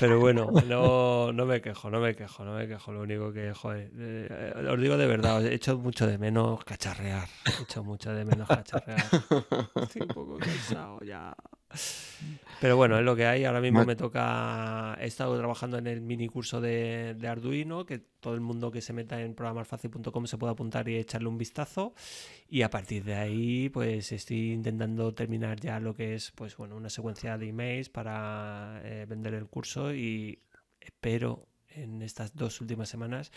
Pero bueno, no, no, me quejo, no me quejo, no me quejo. Lo único que, joder, eh, os digo de verdad, he hecho mucho de menos cacharrear. He hecho mucho de menos cacharrear. Estoy un poco cansado ya. Pero bueno, es lo que hay. Ahora mismo me toca. He estado trabajando en el mini curso de, Arduino, que todo el mundo que se meta en programarfacil.com se puede apuntar y echarle un vistazo. Y a partir de ahí, pues estoy intentando terminar ya lo que es, pues bueno, una secuencia de emails para eh, vender el curso. Y espero en estas dos últimas semanas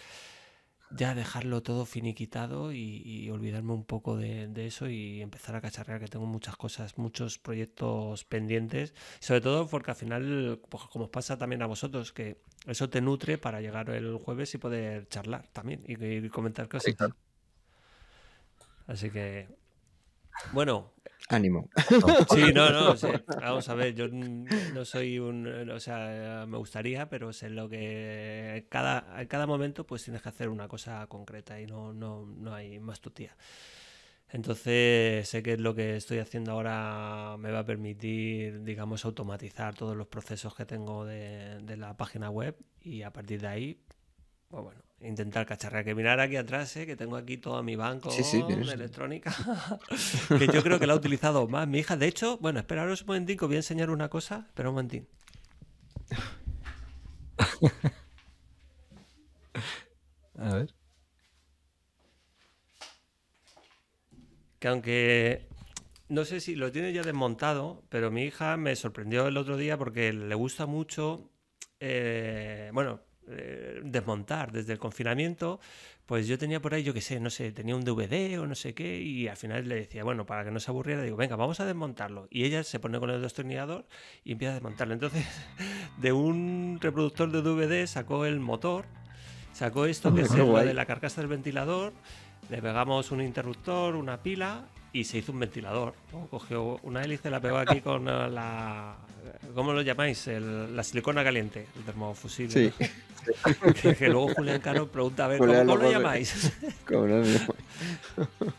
ya dejarlo todo finiquitado y, olvidarme un poco de, eso y empezar a cacharrear, que tengo muchas cosas, muchos proyectos pendientes, sobre todo porque al final, pues como os pasa también a vosotros, que eso te nutre para llegar el jueves y poder charlar también y, comentar cosas. Así que bueno, Ánimo. Sí, *laughs* no, no, vamos a ver, yo no soy un, o sea, me gustaría, pero sé lo que cada, en cada momento pues tienes que hacer una cosa concreta y no, no, hay más tutía. Entonces sé que lo que estoy haciendo ahora me va a permitir, digamos, automatizar todos los procesos que tengo de, de la página web y a partir de ahí, pues bueno, intentar cacharrear, que mirar aquí atrás, ¿eh? que tengo aquí todo mi banco sí, electrónica, *laughs* que yo creo que la ha utilizado más mi hija. De hecho, bueno, esperaros un momentín que voy a enseñar una cosa. Espera un momentín. *laughs* A ver. Que aunque no sé si lo tiene ya desmontado, pero mi hija me sorprendió el otro día porque le gusta mucho. Eh, bueno, eh, desmontar desde el confinamiento, pues yo tenía por ahí, yo qué sé, no sé, tenía un DVD o no sé qué, y al final le decía, bueno, para que no se aburriera, digo, venga, vamos a desmontarlo. Y ella se pone con el destornillador y empieza a desmontarlo. Entonces, *laughs* de un reproductor de DVD sacó el motor, sacó esto que *laughs* es de la carcasa del ventilador, le pegamos un interruptor, una pila y se hizo un ventilador. Cogió una hélice, la pegó aquí con eh, la. ¿Cómo lo llamáis? la silicona caliente, el termofusil. *laughs* que luego Julián Cano pregunta, a ver, ¿cómo, *laughs* lo llamáis?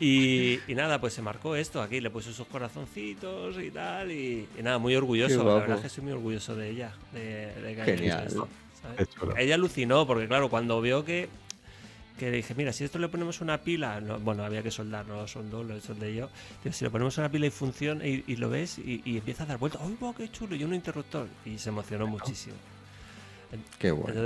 y, nada, pues se marcó esto aquí, le puso sus corazoncitos y tal, y, nada, muy orgulloso, la verdad que soy muy orgulloso de ella, Genial. ella alucinó, porque claro, cuando vio que que le dije, mira, si esto le ponemos una pila, bueno, había que soldar, no lo soldó, lo soldé yo, si le ponemos una pila y funciona y, lo ves y, empieza a dar vueltas, ¡ay, wow, qué chulo! Y un interruptor. Y se emocionó muchísimo. Qué bueno.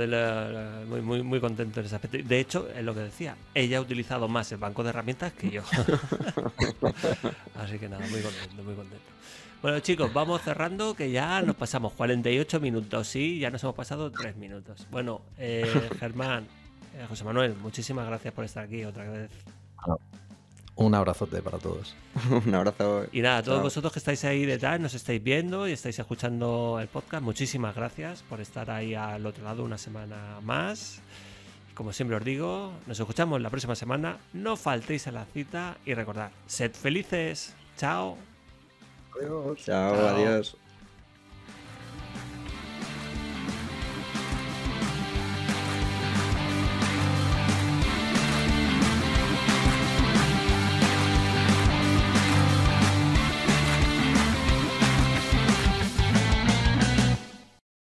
muy, contento en ese aspecto. De hecho, es lo que decía, ella ha utilizado más el banco de herramientas que yo. *laughs* Así que nada, muy contento, muy contento. Bueno, chicos, vamos cerrando, que ya nos pasamos 48 minutos, sí, ya nos hemos pasado 3 minutos. Bueno, eh, *laughs* Germán, eh, José Manuel, muchísimas gracias por estar aquí otra vez. Ah. Un abrazote para todos. *laughs* un abrazo. Y nada, a todos vosotros que estáis ahí detrás, nos estáis viendo y estáis escuchando el podcast, muchísimas gracias por estar ahí al otro lado una semana más. Como siempre os digo, nos escuchamos la próxima semana. No faltéis a la cita y recordad, sed felices. Chao, Chao. adiós.